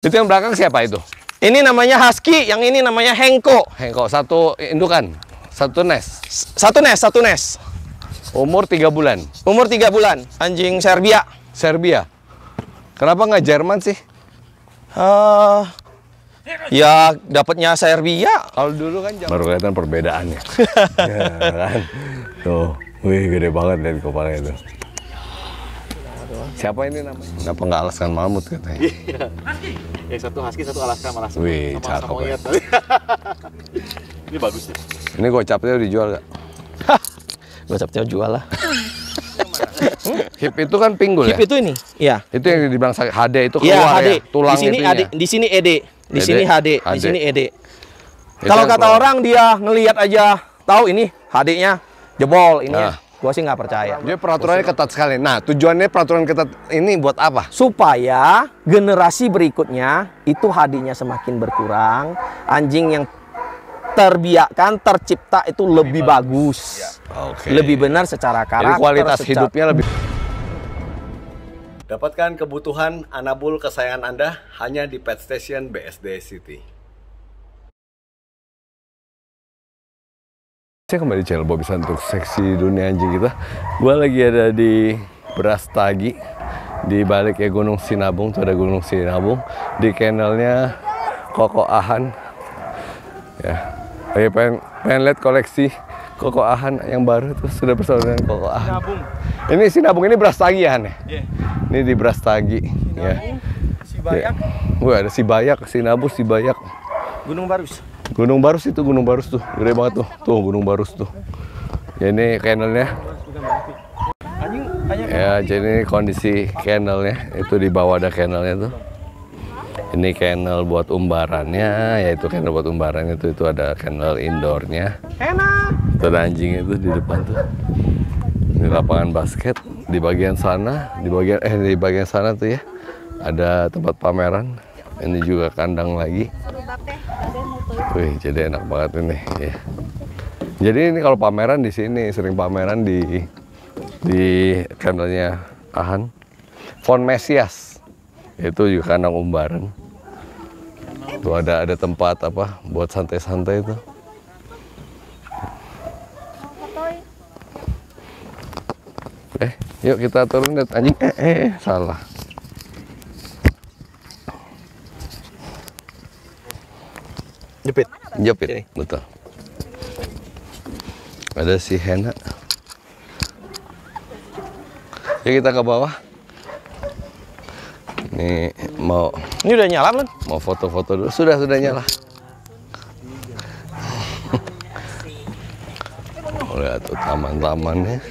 Itu yang belakang siapa itu? Ini namanya Husky, yang ini namanya Hengko. Hengko satu indukan, satu nest. Satu nest, satu nest. Umur tiga bulan. Umur tiga bulan. Anjing Serbia. Serbia. Kenapa nggak Jerman sih? Uh, ya dapatnya Serbia. Kalau dulu kan Baru kelihatan perbedaannya. ya, kan? Tuh, wih gede banget dari kepala itu. Siapa ini namanya? Kenapa nggak Alaskan Mamut katanya? Iya. ya satu Husky, satu Alaskan malah Wih, cakep. Ya. ini bagus ya. Ini gue gocapnya dijual nggak? gocapnya jual lah. Hmm? Hip itu kan pinggul Hip ya? Hip itu ini, Iya. Itu yang dibilang sakit HD itu iya, keluar ya, HD. ya? Tulang di sini di sini ED, di sini HD, di sini ED. Kalau kata orang dia ngelihat aja tahu ini HD-nya jebol ini. Ya nah. Gue sih nggak percaya. Jadi peraturannya ketat sekali. Nah, tujuannya peraturan ketat ini buat apa? Supaya generasi berikutnya itu hadinya semakin berkurang, anjing yang terbiakkan, tercipta itu lebih, bagus, bagus. Ya. Okay. lebih benar secara karakter. Jadi kualitas secara... hidupnya lebih. Dapatkan kebutuhan anabul kesayangan Anda hanya di Pet Station BSD City. Saya kembali di channel Bobby Santuk Seksi Dunia Anjing kita. Gua lagi ada di beras Tagi di balik ya Gunung Sinabung tuh ada Gunung Sinabung di kenalnya Koko Ahan ya lagi pengen, pengen lihat koleksi Koko Ahan yang baru tuh sudah bersama dengan Koko Ahan Sinabung. ini Sinabung ini beras ya Han ya yeah. ini di Tagi ya. Sinabung, ya Sibayak ya. gue ada Sibayak Sinabung Sibayak Gunung Barus Gunung Barus itu Gunung Barus tuh, gede banget tuh. Tuh Gunung Barus tuh. Ya ini kennelnya. Ya jadi kondisi kennelnya itu di bawah ada kennelnya tuh. Ini kennel buat umbarannya, yaitu kennel buat umbarannya itu itu ada kennel indoornya. Itu anjing itu di depan tuh. Ini lapangan basket di bagian sana, di bagian eh di bagian sana tuh ya ada tempat pameran ini juga kandang lagi ya, wih jadi enak banget ini ya jadi ini kalau pameran di sini sering pameran di di kandangnya Ahan Von Mesias itu juga kandang umbaran itu ada ada tempat apa buat santai-santai itu eh yuk kita turun lihat anjing eh, eh, eh salah Jepit. Jepit. Sini. Betul. Ada si henna ya kita ke bawah. Ini mau Ini udah nyala belum? Mau foto-foto dulu. Sudah, sudah nyala. Lihat tuh taman-tamannya.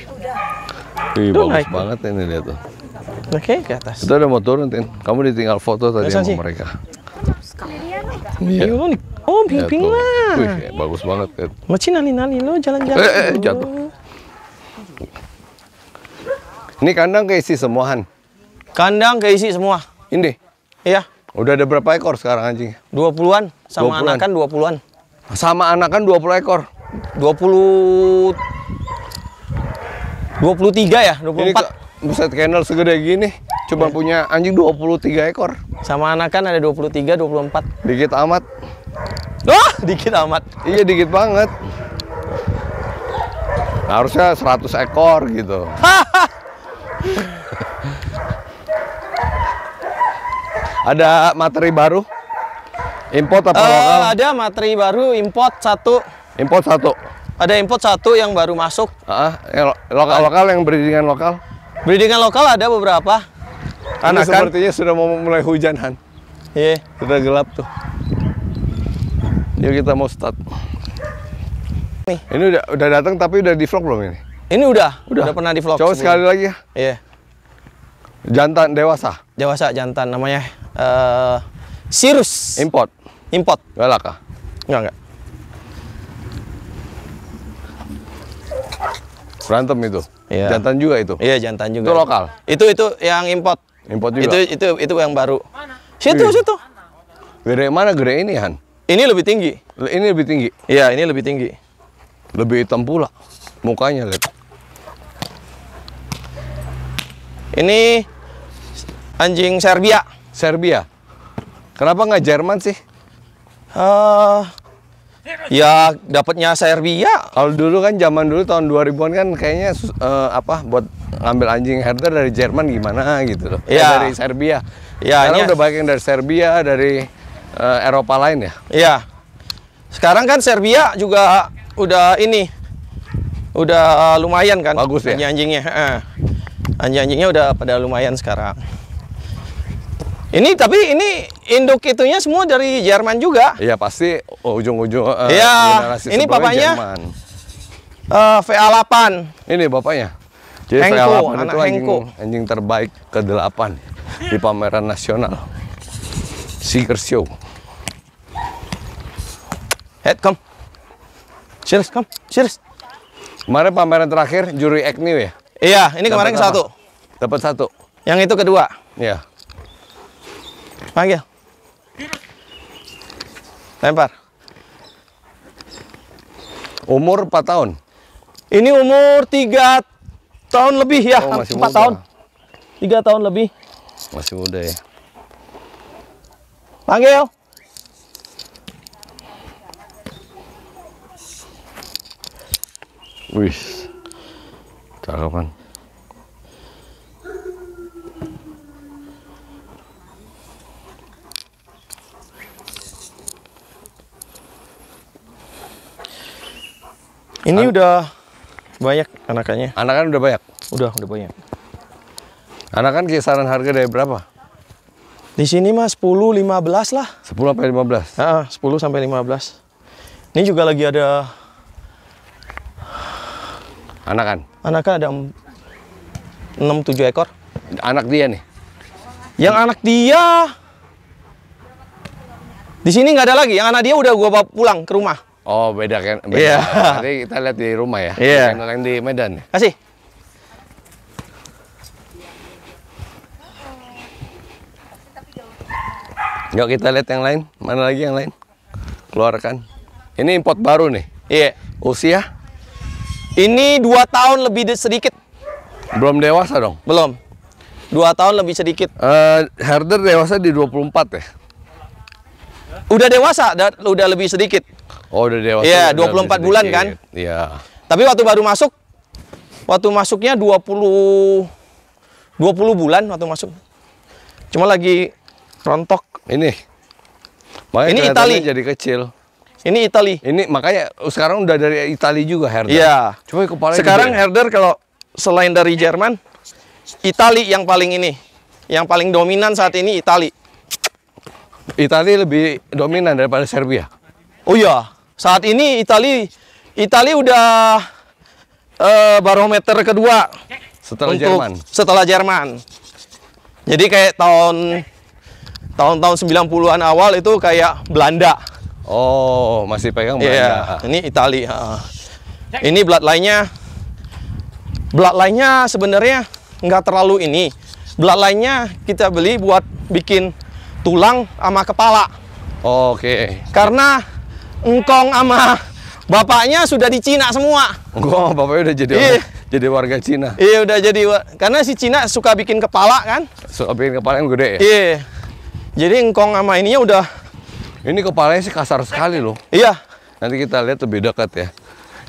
Ih, bagus naik. banget ini lihat tuh. Oke, okay, ke atas. Kita udah mau turun, Tin. Kamu ditinggal foto tadi Masa sama sih? mereka. Iya. iya Oh, bimbing ya, lah. Wih, ya, bagus banget kan. Maci nali-nali lo jalan-jalan. Eh, eh, eh, jatuh. Ini kandang keisi semua, Han. Kandang keisi semua. Ini. Iya. Udah ada berapa ekor sekarang anjing? 20-an sama 20 anakan 20-an. Sama anakan 20 ekor. 20 23 ya, 24. Ini buset kennel segede gini cuma ya. punya anjing 23 ekor. Sama anakan ada 23, 24. Dikit amat. Wah, dikit amat. Iya, dikit banget. Harusnya 100 ekor gitu. ada materi baru? Import apa uh, eh, lokal? Ada materi baru import satu. Import satu. Ada import satu yang baru masuk. Uh, yang lokal-lokal yang breedingan lokal? Breedingan lokal ada beberapa. Karena kan sepertinya sudah mau mulai hujan Han. Iya. Yeah. Sudah gelap tuh. Yuk kita mau start. Nih. Ini udah udah datang tapi udah di vlog belum ini? Ini udah, udah, udah pernah di vlog. Coba sekali lagi ya. Iya. Jantan dewasa. Dewasa jantan namanya uh, Sirus. Import. Import. Galak laka. Enggak enggak. Berantem itu. Iya. Jantan juga itu. Iya, jantan juga. Itu lokal. Itu itu yang import. Import juga. Itu itu itu yang baru. Mana? Situ Wih. situ. Gede mana gede ini, Han? Ini lebih tinggi. Ini lebih tinggi. Iya, ini lebih tinggi. Lebih hitam pula mukanya lihat. Ini anjing Serbia. Serbia. Kenapa nggak Jerman sih? Uh, ya dapatnya Serbia. Kalau dulu kan zaman dulu tahun 2000-an kan kayaknya uh, apa buat ngambil anjing herder dari Jerman gimana gitu loh. Ya. Eh, iya. dari Serbia. Ya, ini udah banyak yang dari Serbia, dari uh, Eropa lain ya? Iya. Sekarang kan Serbia juga udah ini, udah eh, lumayan kan? Bagus ya. Anjing-anjingnya, eh. anjing-anjingnya udah pada lumayan sekarang. Ini tapi ini induk itunya semua dari Jerman juga. Iya pasti ujung-ujung. Uh, iya. Ini papanya Jerman. Uh, VA8. Ini bapaknya. Jadi Hengku, VA8 anak itu anjing, anjing terbaik ke-8 di pameran nasional. Seeker Show. Head, eh, come. Cheers, come. Cheers. Kemarin pameran terakhir juri Agnew ya? Iya, ini Dapet kemarin apa? satu. Dapat satu. Yang itu kedua. Iya. Panggil. Lempar. Umur 4 tahun. Ini umur 3 tahun lebih ya, oh, masih 4 muda. tahun. 3 tahun lebih. Masih muda ya. Panggil. Wis. Cakapan. Ini An udah banyak anakannya. Anakan udah banyak. Udah, udah banyak. Anakan kisaran harga dari berapa? Di sini mah 10 15 lah. 10 sampai 15. Heeh, 10 sampai 15. Ini juga lagi ada Anakan? Anakan ada 6 7 ekor. Anak dia nih. Yang anak dia di sini nggak ada lagi. Yang anak dia udah gue bawa pulang ke rumah. Oh, beda kan? Beda. Iya. Yeah. Nanti kita lihat di rumah ya. Iya. Yeah. Yang di Medan. Ya? Kasih. Yuk kita lihat yang lain. Mana lagi yang lain? Keluarkan. Ini import baru nih. Iya. Yeah. Usia ini dua tahun lebih sedikit. Belum dewasa dong? Belum. Dua tahun lebih sedikit. Uh, herder dewasa di 24 ya? Udah dewasa, udah lebih sedikit. Oh, udah dewasa. Iya, 24 bulan kan? Iya. Tapi waktu baru masuk waktu masuknya 20 20 bulan waktu masuk. Cuma lagi rontok. Ini. ini Itali. jadi kecil. Ini Itali. Ini makanya sekarang udah dari Itali juga herder. Iya. Cuma kepala Sekarang juga. Ya. herder kalau selain dari Jerman, Itali yang paling ini. Yang paling dominan saat ini Itali. Itali lebih dominan daripada Serbia. Oh iya, saat ini Itali Itali udah uh, barometer kedua setelah untuk, Jerman. Setelah Jerman. Jadi kayak tahun tahun-tahun 90-an awal itu kayak Belanda. Oh, masih pegang iya. Belanda. Yeah, ini Itali. Uh. Ini bloodline-nya. Bloodline-nya sebenarnya nggak terlalu ini. Bloodline-nya kita beli buat bikin tulang sama kepala. Oke. Okay. Karena engkong sama bapaknya sudah di Cina semua. Oh, bapaknya udah jadi iya. jadi warga Cina. Iya, udah jadi karena si Cina suka bikin kepala kan? Suka bikin kepala yang gede ya? Iya. Jadi engkong sama ininya udah ini kepalanya sih kasar sekali loh. Iya. Nanti kita lihat lebih dekat ya.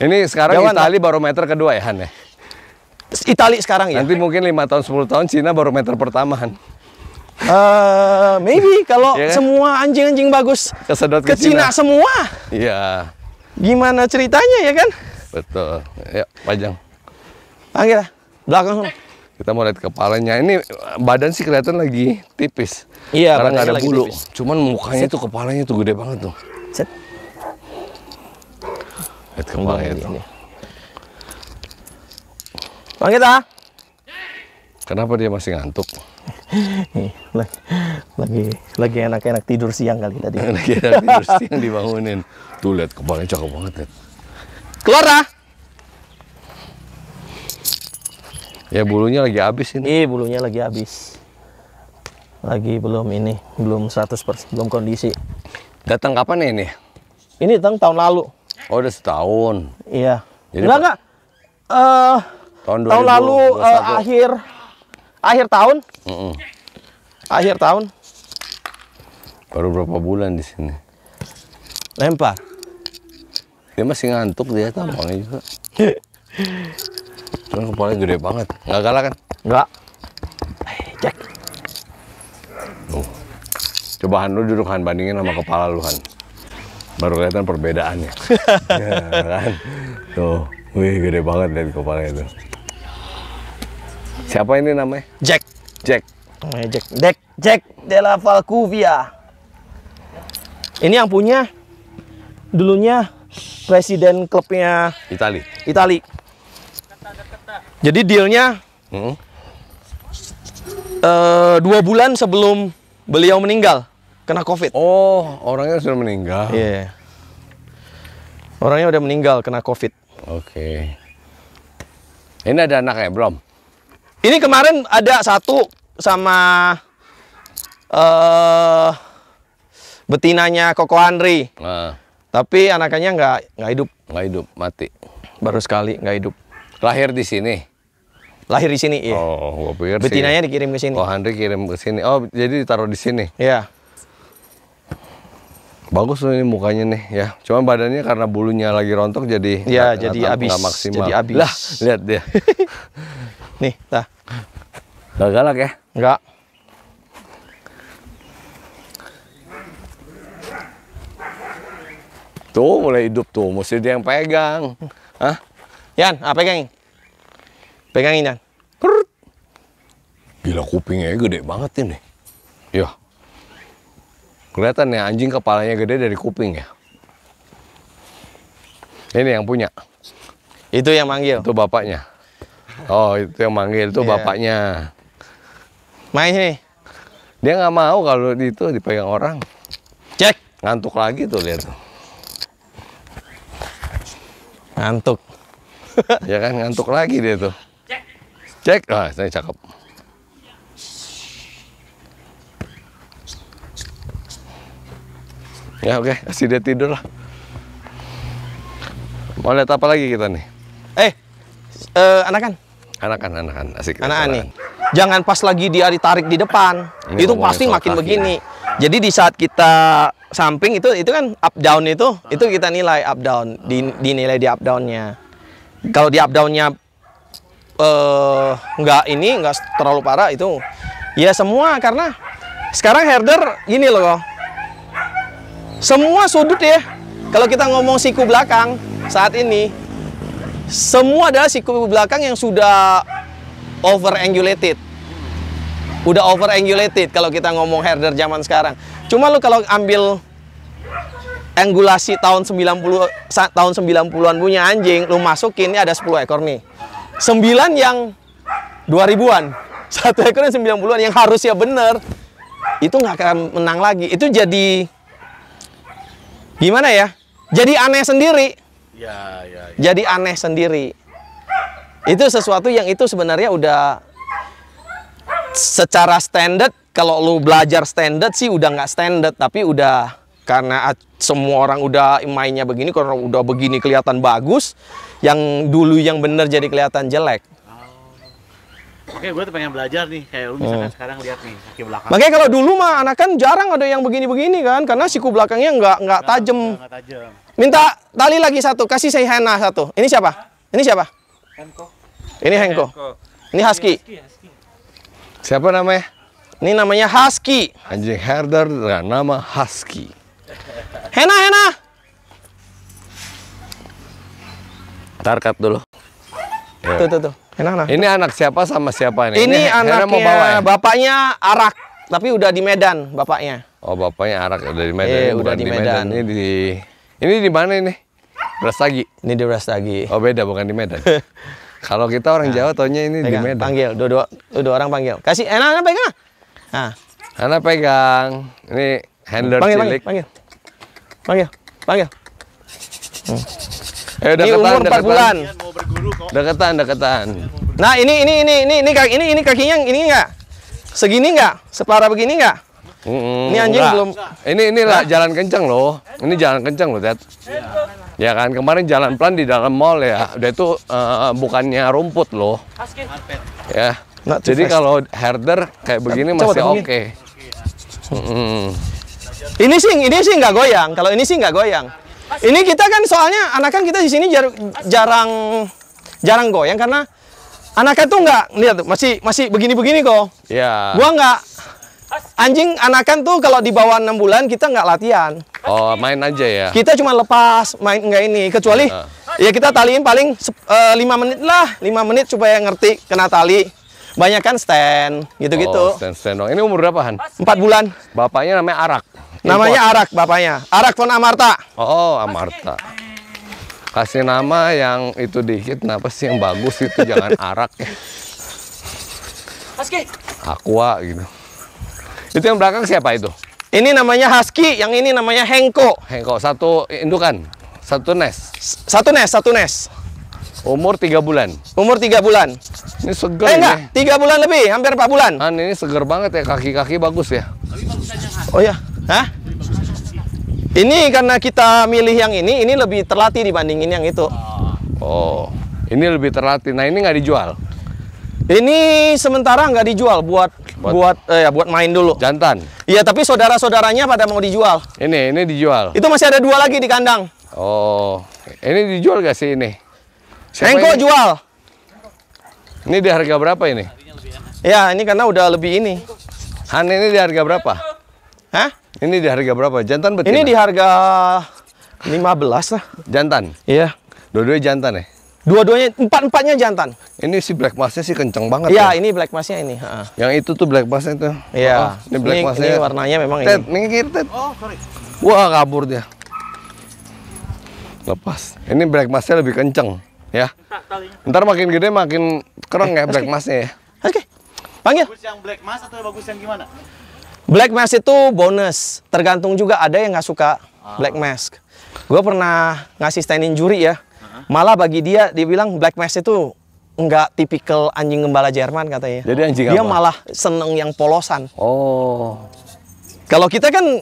Ini sekarang Jangan, Itali tak. barometer kedua ya, Han ya? Itali sekarang ya? Nanti mungkin lima tahun, 10 tahun Cina barometer pertama, Han. Uh, maybe kalau yeah, kan? semua anjing-anjing bagus Kesedot ke, ke Cina. Cina semua. Iya. Yeah. Gimana ceritanya ya kan? Betul. Ya, panjang. Panggil lah. Belakang kita mau lihat kepalanya ini eh, badan sih kelihatan lagi tipis iya karena nggak ada bulu tipis. cuman mukanya Set. tuh kepalanya tuh gede banget tuh Set. lihat kepalanya tuh ini. Bang kita ah. kenapa dia masih ngantuk Nih, lagi lagi lagi enak-enak tidur siang kali tadi lagi enak tidur siang dibangunin tuh lihat kepalanya cakep banget lihat keluar dah Ya bulunya lagi habis ini. Iya, bulunya lagi habis. Lagi belum ini, belum 100 persen, belum kondisi. Datang kapan nih ini? Ini datang tahun lalu. Oh, udah setahun. Iya. Jadi enggak enggak. Uh, tahun, tahun lalu uh, akhir akhir tahun. Mm -mm. Akhir tahun. Baru berapa bulan di sini? Lempar. Dia masih ngantuk dia tampangnya juga. Cuman kepalanya gede banget. Nggak kalah kan? Nggak. Eh, cek. Tuh. Coba Han lu duduk Han bandingin sama kepala lu Han. Baru kelihatan perbedaannya. ya, kan? Tuh. Wih, gede banget dari kepala itu. Siapa ini namanya? Jack. Jack. Namanya eh, Jack. Jack. Jack de la Valcuvia. Ini yang punya dulunya presiden klubnya Itali. Itali. Jadi dealnya hmm. uh, dua bulan sebelum beliau meninggal kena covid. Oh, orangnya sudah meninggal. Iya. Yeah. Orangnya udah meninggal kena covid. Oke. Okay. Ini ada anaknya belum? Ini kemarin ada satu sama uh, betinanya Koko Andri. Nah. Tapi anaknya nggak nggak hidup. Nggak hidup, mati. Baru sekali nggak hidup. Lahir di sini. Lahir di sini, iya. Oh, gua pikir Betinanya sih. dikirim ke sini. Oh, Henry kirim ke sini. Oh, jadi ditaruh di sini. Iya. Bagus tuh ini mukanya nih ya. Cuman badannya karena bulunya lagi rontok jadi ya gak, jadi habis. maksimal. Jadi abis Lah, lihat dia. nih, lah. Gak galak ya? Enggak. Tuh mulai hidup tuh, mesti dia yang pegang. Hah? Yan, apa ah, pegang? Pegangin, Yan. Gila kupingnya gede banget ini. Ya. Kelihatan ya anjing kepalanya gede dari kuping ya. Ini yang punya. Itu yang manggil. Itu bapaknya. Oh, itu yang manggil itu yeah. bapaknya. Main sini. Dia nggak mau kalau itu dipegang orang. Cek. Ngantuk lagi tuh lihat tuh. Ngantuk. ya kan ngantuk lagi dia tuh. Cek. Ah, ini cakep. Ya oke, okay. kasih dia tidur lah. Mau lihat apa lagi kita nih? Eh, uh, anakan. Anakan, anakan, asik. anak nih. Jangan pas lagi dia ditarik di depan. Ini itu pasti makin kaki. begini. Jadi di saat kita samping itu itu kan up down itu, itu kita nilai up down, dinilai di up downnya. Kalau di up downnya uh, nggak ini nggak terlalu parah itu ya semua karena sekarang herder gini loh semua sudut ya kalau kita ngomong siku belakang saat ini semua adalah siku belakang yang sudah over angulated udah over angulated kalau kita ngomong herder zaman sekarang cuma lo kalau ambil angulasi tahun 90 tahun 90-an punya anjing lu masukin ini ada 10 ekor nih sembilan yang dua ribuan Satu ekor yang 90-an yang harusnya bener. Itu nggak akan menang lagi. Itu jadi gimana ya? Jadi aneh sendiri. Ya, ya, ya. Jadi aneh sendiri. Itu sesuatu yang itu sebenarnya udah secara standar kalau lu belajar standar sih udah nggak standar tapi udah karena semua orang udah mainnya begini karena udah begini kelihatan bagus yang dulu yang bener jadi kelihatan jelek Oke, gue tuh pengen belajar nih, kayak lu misalkan hmm. sekarang lihat nih kaki belakang. Makanya kalau dulu mah anak kan jarang ada yang begini-begini kan, karena siku belakangnya nggak nggak tajem. Minta tali lagi satu, kasih saya Hena satu. Ini siapa? Ini siapa? Henko. Ini Henko. Henko. Ini Husky. Husky, Husky. Siapa namanya? Ini namanya Husky. Anjing herder dengan nama Husky. Hena, Hena. Tarkat dulu. Ya. Tuh, tuh, tuh. Hena, Hena. Ini anak siapa sama siapa ini? Ini, anaknya, mau bawa ya? bapaknya Arak, tapi udah di Medan bapaknya. Oh, bapaknya Arak udah di Medan. Eh, udah di, di Medan. Ini di Ini di mana ini? Brastagi. Ini di Brastagi. Oh, beda bukan di Medan. Kalau kita orang nah, Jawa taunya ini pegang, di Medan. Panggil, dua, dua, dua orang panggil. Kasih, enak, enak pegang. Nah. Ana pegang. Ini handler panggil, cilik. Panggil, panggil. Panggil, panggil. Hmm. Eh, deketan, umur 4 bulan. Deketan, deketan. Nah, ini ini ini ini ini kaki ini ini kakinya ini enggak? Segini enggak? Separah begini enggak? Mm, ini anjing enggak. belum. Ini ini lah jalan kencang loh. Ini jalan kencang loh, Ted Ya kan kemarin jalan pelan di dalam mall ya. Udah itu uh, bukannya rumput loh. Ya. Not Jadi kalau herder kayak begini Coba masih oke. Okay. Iya. -hmm. Ini sih ini sih nggak goyang. Kalau ini sih nggak goyang. Ini kita kan soalnya anakan kita di sini jar, jarang jarang goyang karena anakan tuh nggak lihat masih masih begini-begini kok. Iya. Gua nggak anjing anakan tuh kalau di bawah enam bulan kita nggak latihan. Oh main aja ya. Kita cuma lepas main nggak ini kecuali uh. ya kita taliin paling eh, lima uh, menit lah lima menit supaya ngerti kena tali. Banyak kan stand gitu-gitu. Oh, stand stand dong. Ini umur berapa Han? Empat bulan. Bapaknya namanya Arak. Namanya Arak bapaknya. Arak von Amarta. Oh, Amarta. Kasih nama yang itu dikit, kenapa sih yang bagus itu jangan Arak ya. Husky. Aqua gitu. Itu yang belakang siapa itu? Ini namanya Husky, yang ini namanya Hengko. Hengko satu indukan, satu nest. Satu nest, satu nest. Umur tiga bulan. Umur tiga bulan. Ini seger. Eh enggak, tiga bulan lebih, hampir empat bulan. Ah, ini seger banget ya, kaki-kaki bagus ya. Oh ya. Hah? Ini karena kita milih yang ini, ini lebih terlatih dibandingin yang itu. Oh, ini lebih terlatih. Nah ini nggak dijual? Ini sementara nggak dijual buat buat, buat eh, ya buat main dulu. Jantan. Iya, tapi saudara-saudaranya pada mau dijual. Ini, ini dijual. Itu masih ada dua lagi di kandang. Oh, ini dijual gak sih ini? Sengko jual. Ini di harga berapa ini? Ya, ini karena udah lebih ini. Han ini di harga berapa? Hah? Ini di harga berapa? Jantan betina? Ini di harga 15 lah. Jantan? Iya. Dua-duanya jantan ya? Dua-duanya, empat-empatnya jantan. Ini si black masknya sih kenceng banget iya, ya? Iya, ini black masknya ini. Ha. Yang itu tuh black masknya itu. Iya. Oh, ini black ini, masknya. Ini warnanya memang tet, ini. Minggir, Oh, sorry. Wah, kabur dia. Lepas. Ini black masknya lebih kenceng ya. Ntar makin gede makin kereng ya black masknya ya. Oke. Panggil. Bagus yang black mask atau bagus yang gimana? Black Mask itu bonus, tergantung juga ada yang nggak suka ah. Black Mask. Gue pernah ngasih standing juri ya, malah bagi dia dibilang Black Mask itu nggak tipikal anjing gembala Jerman katanya. Jadi anjing Dia apa? malah seneng yang polosan. Oh. Kalau kita kan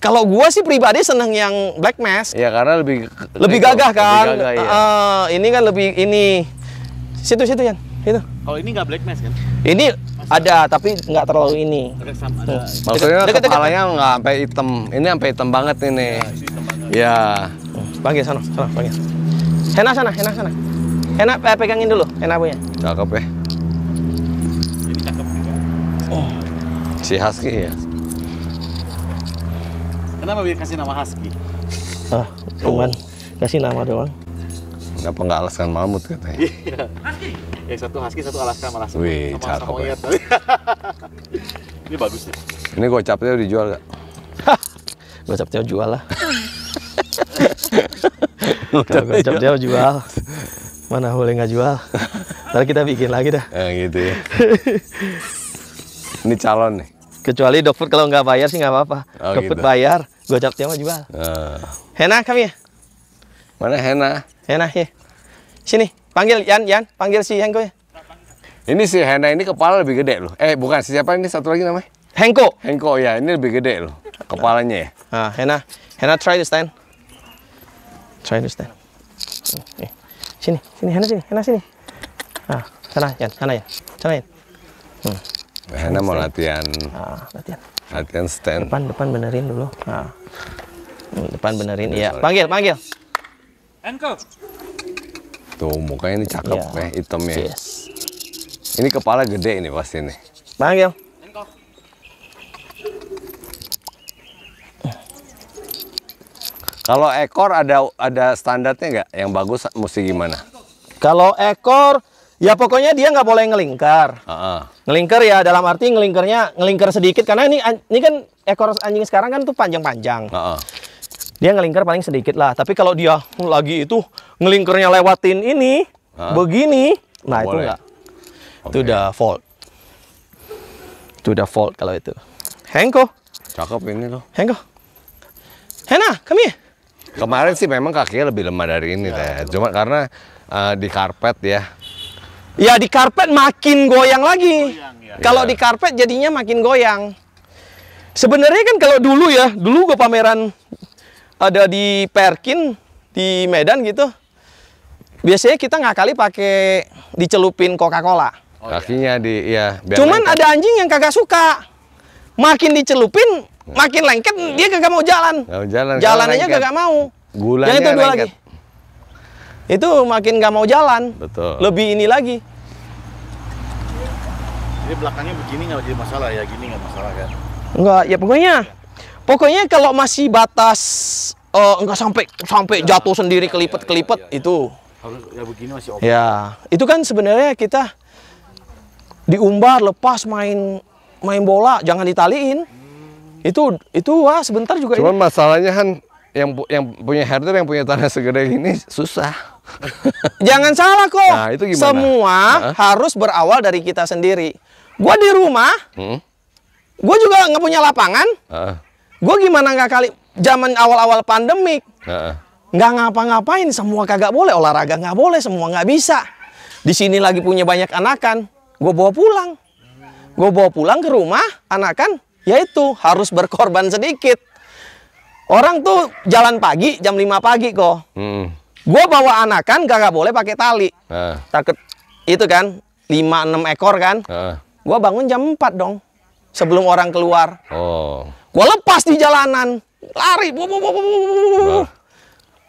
kalau gue sih pribadi seneng yang black mask. Ya karena lebih lebih gagah kan. Lebih gagah, iya. uh, ini kan lebih ini situ-situ -situ, itu. Kalau ini nggak black mask kan? Ini ada tapi nggak terlalu ini. Ada sama ada. Maksudnya deket, kan? kepalanya nggak sampai hitam. Ini sampai hitam banget ini. Ya. Bagi sana, sana, bagi. Enak sana, enak sana. Enak eh, pegangin dulu, enak punya. Cakep ya. Ini cakep juga. Oh. Si Husky ya. Kenapa dia kasih nama Husky? Ah, cuman oh. kasih nama doang. Kenapa nggak alaskan mamut katanya? Iya. Husky. Yang satu husky, satu Alaska malah sama, Wih, sama, cakep sama ya. Ini bagus nih. Ini gocapnya udah dijual gak? gocap jual lah. gocap, gocap jual. Mana boleh nggak jual. Ntar kita bikin lagi dah. Ya, gitu ya. Ini calon nih. Kecuali dokter kalau nggak bayar sih nggak apa-apa. Oh, dokter gitu. bayar, gue cap mah jual. Uh. Hena kami ya? Mana Hena? Hena ya. Sini. Panggil Yan, Yan, panggil si Hengko ya. Ini si Hena ini kepala lebih gede loh. Eh bukan si siapa ini satu lagi namanya? Hengko. Hengko ya, ini lebih gede loh kepalanya ya. Ah, Hena, Hena try to stand. Try to stand. Eh, sini, sini Hena sini, Hena sini. Ah, sana Yan, sana ya, sana ya. Hmm. Hena mau latihan. Ah, latihan. Latihan stand. Depan, depan benerin dulu. Ah. Hmm, depan benerin, iya. Panggil, panggil. Hengko. Tuh gitu. mukanya ini cakep iya. eh, ya. nih hitamnya. Yes. Ini kepala gede ini pasti nih. Panggil. Kalau ekor ada ada standarnya nggak? Yang bagus mesti gimana? Kalau ekor ya pokoknya dia nggak boleh ngelingkar. Uh -uh. Ngelingkar ya dalam arti ngelingkarnya ngelingkar sedikit karena ini ini kan ekor anjing sekarang kan tuh panjang-panjang. Uh -uh. Dia ngelingkar paling sedikit lah. Tapi kalau dia lagi itu ngelingkernya lewatin ini, Hah? begini, nah Boleh. itu enggak. Okay. Itu udah fault. Itu udah fault kalau itu. Henko. Cakep ini loh. Henko. Hena, kami. Kemarin sih memang kakinya lebih lemah dari ini ya, Cuma karena uh, di karpet ya. Ya di karpet makin goyang lagi. ya. Kalau ya. di karpet jadinya makin goyang. Sebenarnya kan kalau dulu ya, dulu gue pameran ada di Perkin di Medan gitu biasanya kita ngakali pakai dicelupin Coca-Cola oh, kakinya di ya biar cuman lengket. ada anjing yang kagak suka makin dicelupin makin lengket iya. dia kagak mau jalan gak mau jalan jalanannya kagak mau gulanya yang itu dua lagi itu makin nggak mau jalan betul lebih ini lagi jadi belakangnya begini nggak jadi masalah ya gini nggak masalah kan Enggak, ya pokoknya Pokoknya kalau masih batas uh, eh, enggak sampai sampai ya, jatuh sendiri kelipet-kelipet iya, iya, ya, ya, ya, itu. ya begini masih open. Ya, itu kan sebenarnya kita diumbar lepas main main bola jangan ditaliin. Hmm. Itu itu wah sebentar juga Cuman ini. masalahnya kan yang yang punya herder yang punya tanah segede ini susah. Jangan salah kok. Nah, itu Semua nah. harus berawal dari kita sendiri. Gua di rumah, hmm? gue juga nggak punya lapangan. Uh gue gimana nggak kali zaman awal-awal pandemik uh -uh. nggak ngapa-ngapain semua kagak boleh olahraga nggak boleh semua nggak bisa di sini lagi punya banyak anakan gue bawa pulang gue bawa pulang ke rumah anakan yaitu harus berkorban sedikit orang tuh jalan pagi jam 5 pagi kok hmm. gue bawa anakan kagak boleh pakai tali uh. takut itu kan 5-6 ekor kan uh. gue bangun jam 4 dong sebelum orang keluar oh Gua lepas di jalanan, lari. Bu, bu, bu, bu, bu.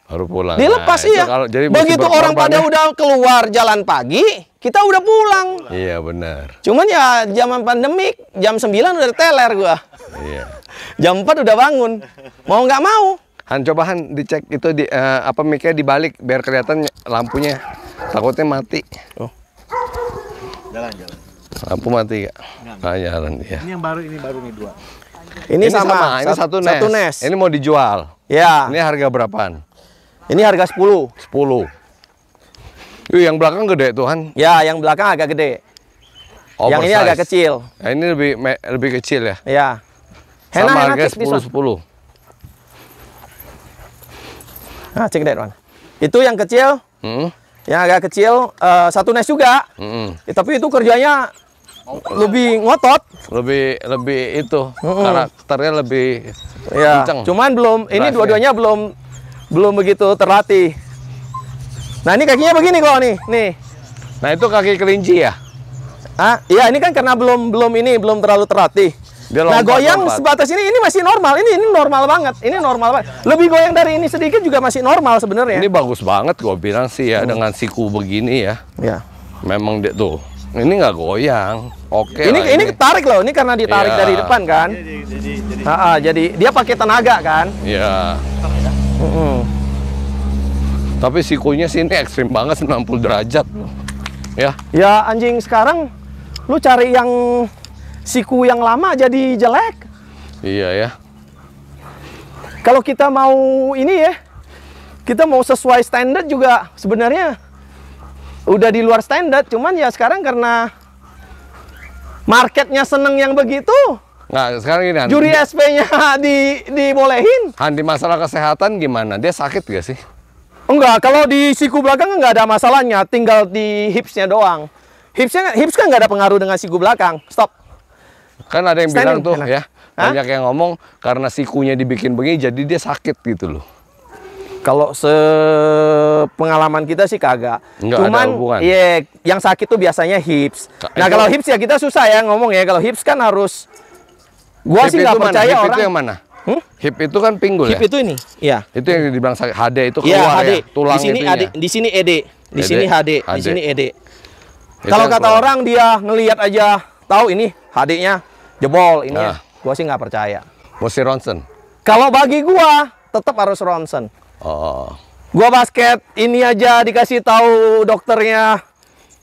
baru pulang. Dilepas nah, iya. Kalau, jadi Begitu orang pada ya. udah keluar jalan pagi, kita udah pulang. Iya benar. Cuman ya zaman pandemik, jam 9 udah teler gua. Iya. jam 4 udah bangun. Mau nggak mau. Han coba Han dicek itu di uh, apa miknya dibalik biar kelihatan lampunya. Takutnya mati. Oh. Jalan jalan. Lampu mati gak? Nggak, nah, jalan Ya. Ini yang baru ini baru nih dua. Ini, sama, sama. ini satu, satu nes. Satu Ini mau dijual. Ya. Ini harga berapaan? Ini harga 10. 10. Yuh, yang belakang gede Tuhan. Ya, yang belakang agak gede. Oversize. Oh, yang ini agak kecil. Ya, ini lebih lebih kecil ya. Ya. Hena, Sama harga sepuluh sepuluh. Nah, cek deh, Wan. Itu yang kecil. Hmm. Yang agak kecil uh, satu nes juga. Hmm. Ya, tapi itu kerjanya lebih ngotot lebih lebih itu hmm. karakternya lebih ya. kenceng cuman belum ini dua-duanya belum belum begitu terlatih nah ini kakinya begini kok nih nih nah itu kaki kelinci ya ah iya ini kan karena belum belum ini belum terlalu terlatih dia nah goyang lompat. sebatas ini ini masih normal ini ini normal banget ini normal banget lebih goyang dari ini sedikit juga masih normal sebenarnya ini bagus banget gue bilang sih ya hmm. dengan siku begini ya ya memang dia tuh ini nggak goyang. Oke. Okay ini ini ketarik loh. Ini karena ditarik yeah. dari depan kan. Iya, jadi jadi, jadi. jadi dia pakai tenaga kan. Iya. Yeah. Mm -hmm. Tapi sikunya sih ini ekstrim banget 90 derajat loh. Ya. Ya anjing sekarang lu cari yang siku yang lama jadi jelek. Iya ya. Kalau kita mau ini ya, kita mau sesuai standar juga sebenarnya udah di luar standar cuman ya sekarang karena marketnya seneng yang begitu Nah, sekarang gini, Han, juri SP-nya di dibolehin. Han, di masalah kesehatan gimana? Dia sakit gak sih? Enggak, kalau di siku belakang enggak ada masalahnya, tinggal di hipsnya doang. Hipsnya hips kan enggak ada pengaruh dengan siku belakang. Stop. Kan ada yang Standing. bilang tuh Enak. ya, Hah? banyak yang ngomong karena sikunya dibikin begini jadi dia sakit gitu loh. Kalau se pengalaman kita sih kagak. Enggak Cuman iya yeah, yang sakit tuh biasanya hips. Nah, kalau hips ya kita susah ya ngomong ya. Kalau hips kan harus Gua hip sih nggak percaya hip orang. Itu yang mana? Hmm? Hip itu kan pinggul hip ya. Hip itu ini. Iya. Itu yang dibilang sakit HD itu iya, keluar ya, HD. ya tulang di sini itunya. AD, di sini ED, di e sini HD, HD, di sini ED. Kalau kata keluar. orang dia ngelihat aja tahu ini HD-nya jebol ini. Nah. Gua sih nggak percaya. Mesti ronsen. Kalau bagi gua tetap harus ronsen. Oh. Gua basket ini aja dikasih tahu dokternya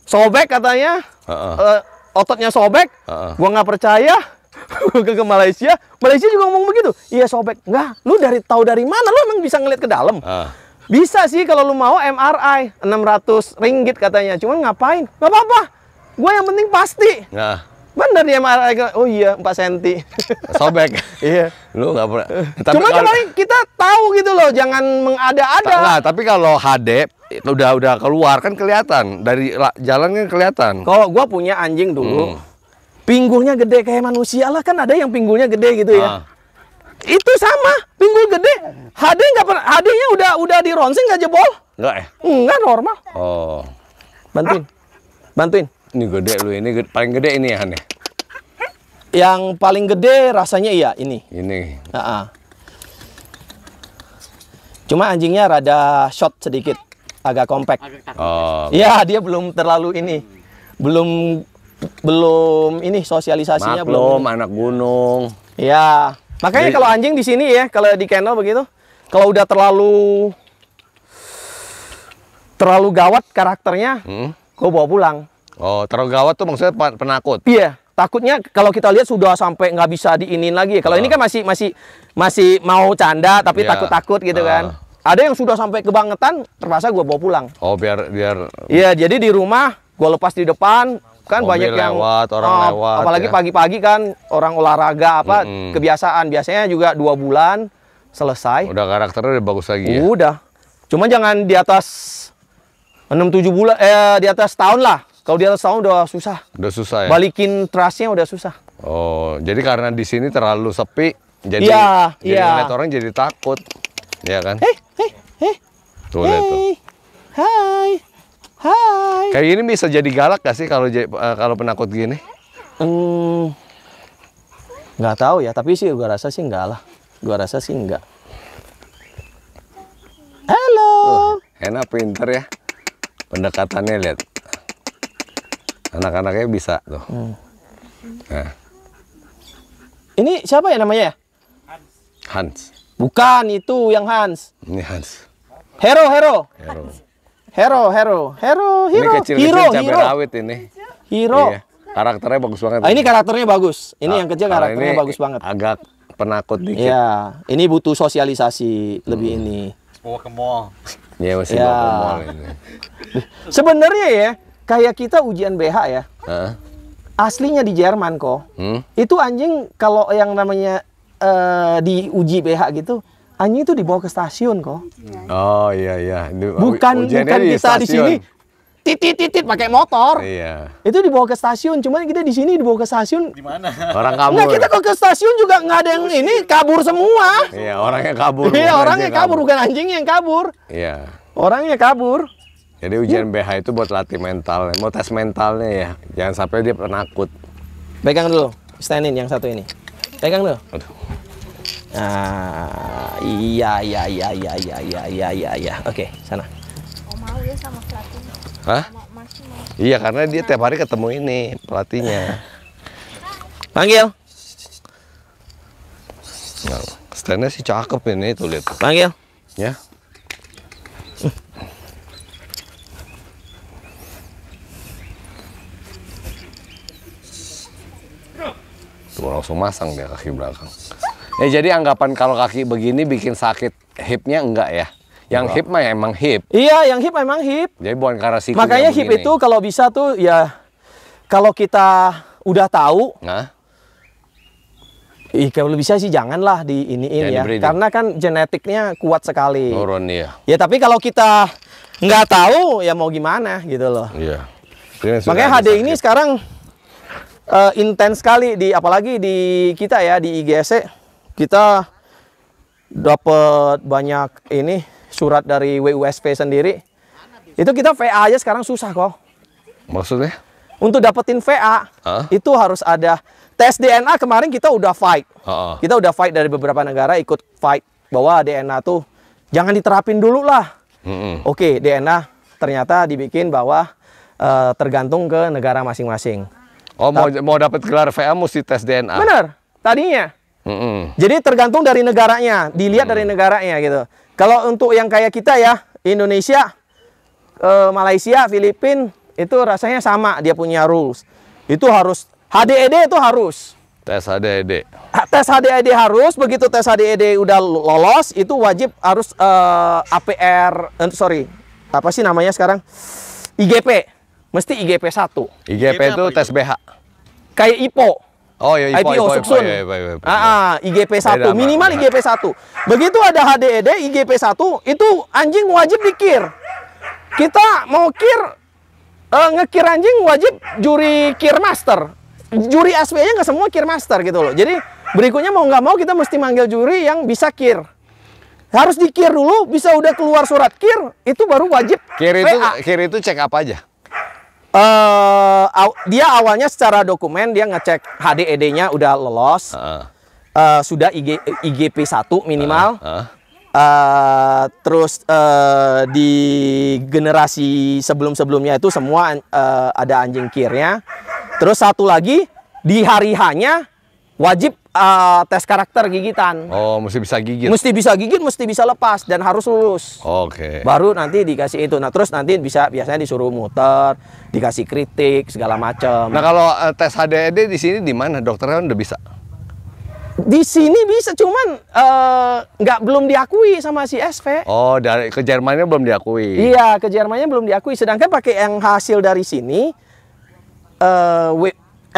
sobek katanya. Uh -uh. Uh, ototnya sobek. Uh -uh. Gua nggak percaya. Gua ke Malaysia, Malaysia juga ngomong begitu. Iya sobek. Enggak, lu dari tahu dari mana? Lu emang bisa ngeliat ke dalam? Uh. Bisa sih kalau lu mau MRI 600 ringgit katanya. Cuman ngapain? Gak apa-apa. Gua yang penting pasti. Nah. Bener dia marah, oh iya 4 cm Sobek? iya Lu nggak pernah tapi Cuma kalau... kita tahu gitu loh, jangan mengada-ada Nah, tapi kalau HD udah udah keluar kan kelihatan Dari jalan kan kelihatan Kalau gua punya anjing dulu hmm. Pinggulnya gede kayak manusia lah, kan ada yang pinggulnya gede gitu ya ah. Itu sama, pinggul gede HD nggak pernah, HD-nya udah udah di ronsing nggak jebol? Enggak ya? Eh? Enggak normal Oh Bantuin ah. Bantuin ini gede lu, ini gede, paling gede ini ya aneh ya? Yang paling gede rasanya iya ini. Ini. Uh -uh. Cuma anjingnya rada short sedikit, agak kompak. Oh. Iya, dia belum terlalu ini. Belum belum ini sosialisasinya Maklum, belum. anak gunung. Iya. Makanya kalau anjing di sini ya, kalau di kennel begitu, kalau udah terlalu terlalu gawat karakternya, hmm? gue bawa pulang. Oh, terlalu gawat tuh maksudnya penakut. Iya, takutnya kalau kita lihat sudah sampai nggak bisa diinin lagi. Kalau uh. ini ah. kan masih masih masih mau canda tapi iya. takut-takut yeah. gitu uh. kan. Ada yang sudah sampai kebangetan, terpaksa gue bawa pulang. Oh, biar biar. Iya, jadi di rumah gue lepas di depan kan Mobil banyak yang lewat, orang oh, lewat. Apalagi ya. pagi-pagi ya. kan orang olahraga apa mm -hmm. kebiasaan biasanya juga dua bulan selesai. Udah karakternya udah bagus lagi. Ya? Udah. Cuma jangan di atas enam tujuh bulan eh di atas tahun lah kalau di atas tahun udah susah. Udah susah ya. Balikin trasnya udah susah. Oh, jadi karena di sini terlalu sepi, jadi ya, jadi ya. ngeliat orang jadi takut, ya kan? Hei, hei, hei. Tuh hey, lihat tuh. Hai, hai. Kayak ini bisa jadi galak gak sih kalau eh, kalau penakut gini? Hmm, nggak tahu ya, tapi sih gua rasa sih enggak lah. Gua rasa sih enggak. Halo. Oh, enak pinter ya pendekatannya lihat anak-anaknya bisa tuh hmm. nah. ini siapa ya namanya ya? Hans bukan itu yang Hans ini Hans Hero Hero Hero Hero Hero Hero Hero ini kecil, Hero cabai Hero rawit ini Hero iya. karakternya bagus banget ah, ini karakternya bagus ini ah, yang kecil karakternya bagus banget agak penakut dikit ya ini butuh sosialisasi hmm. lebih ini bawa ke mall Iya masih ya. bawa ke mall ini sebenarnya ya kayak kita ujian BH ya. Uh. Aslinya di Jerman kok. Hmm? Itu anjing kalau yang namanya uh, uji BH gitu, anjing itu dibawa ke stasiun kok. Oh iya iya. Bukan bukan di kita stasiun. di sini titit titit pakai motor. Iya. Itu dibawa ke stasiun, cuman kita di sini dibawa ke stasiun. Di mana? Orang kabur. Nah, kita ke stasiun juga nggak ada yang ini kabur semua. Iya, orangnya kabur. Iya, orangnya kabur bukan anjing yang kabur. Iya. Orangnya kabur. Jadi ujian BH itu buat latih mental, mau tes mentalnya ya. Jangan sampai dia penakut. Pegang dulu, standin yang satu ini. Pegang dulu. Aduh. Ah, iya iya iya iya iya iya iya iya. iya. Oke, okay, sana. Oh, mau ya sama pelatih. Hah? Masih mau. Iya, karena dia tiap hari ketemu ini pelatihnya. Panggil. Nah, standnya sih cakep ini tuh lihat. Panggil. Ya. Tuh gitu, langsung masang dia kaki belakang. Ya jadi anggapan kalau kaki begini bikin sakit hipnya enggak ya? Yang hip mah emang hip. Iya, yang hip emang hip. Jadi bukan karena siku. Makanya hip itu kalau bisa tuh ya kalau kita udah tahu, nah. Ih, kalau bisa sih janganlah di ini ini ya. Karena kan genetiknya kuat sekali. Turun ya. Ya tapi kalau kita nggak tahu ya mau gimana gitu loh. Iya. Makanya HD sakit. ini sekarang uh, intens sekali di apalagi di kita ya di igc e. kita dapat banyak ini surat dari WUSP sendiri. Itu kita VA aja sekarang susah kok. Maksudnya? Untuk dapetin VA huh? itu harus ada tes DNA kemarin kita udah fight. Uh -uh. Kita udah fight dari beberapa negara ikut fight bahwa DNA tuh jangan diterapin dulu lah. Mm -mm. Oke, DNA ternyata dibikin bahwa uh, tergantung ke negara masing-masing. Oh mau mau dapat gelar VA mesti tes DNA. Bener, Tadinya. Mm -mm. Jadi tergantung dari negaranya, dilihat mm -mm. dari negaranya gitu. Kalau untuk yang kayak kita ya, Indonesia, eh, Malaysia, Filipina itu rasanya sama dia punya rules. Itu harus HDED e itu harus. Tes HDED. E tes HDED e harus, begitu tes HDED udah lolos itu wajib harus eh, APR, eh, sorry apa sih namanya sekarang? IGP mesti IGP 1. IGP, itu tes IGP? BH. Kayak IPO. Oh iya, IPO, IPO, Suksun. Iya, iya, iya, ah, ah IGP 1, Beda, minimal nah. IGP 1. Begitu ada HDED, IGP 1, itu anjing wajib dikir. Kita mau kir, uh, ngekir anjing wajib juri kir master. Juri SW-nya nggak semua kir master gitu loh. Jadi berikutnya mau nggak mau kita mesti manggil juri yang bisa kir harus dikir dulu bisa udah keluar surat kir itu baru wajib kir itu kir itu cek apa aja Eh, aw, dia awalnya secara dokumen dia ngecek HDED-nya udah lolos. Uh. Uh, sudah IG, IGP 1 minimal. Uh, uh. Uh, terus uh, di generasi sebelum-sebelumnya itu semua uh, ada anjing kirnya. Terus satu lagi di hari hanya wajib uh, tes karakter gigitan. Oh, mesti bisa gigit. Mesti bisa gigit, mesti bisa lepas dan harus lulus. Oke. Okay. Baru nanti dikasih itu. Nah, terus nanti bisa biasanya disuruh muter, dikasih kritik segala macam. Nah, kalau uh, tes HDD di sini di mana dokternya udah bisa? Di sini bisa, cuman eh, nggak uh, belum diakui sama si SV. Oh, dari ke Jermannya belum diakui. Iya, ke Jermannya belum diakui. Sedangkan pakai yang hasil dari sini uh,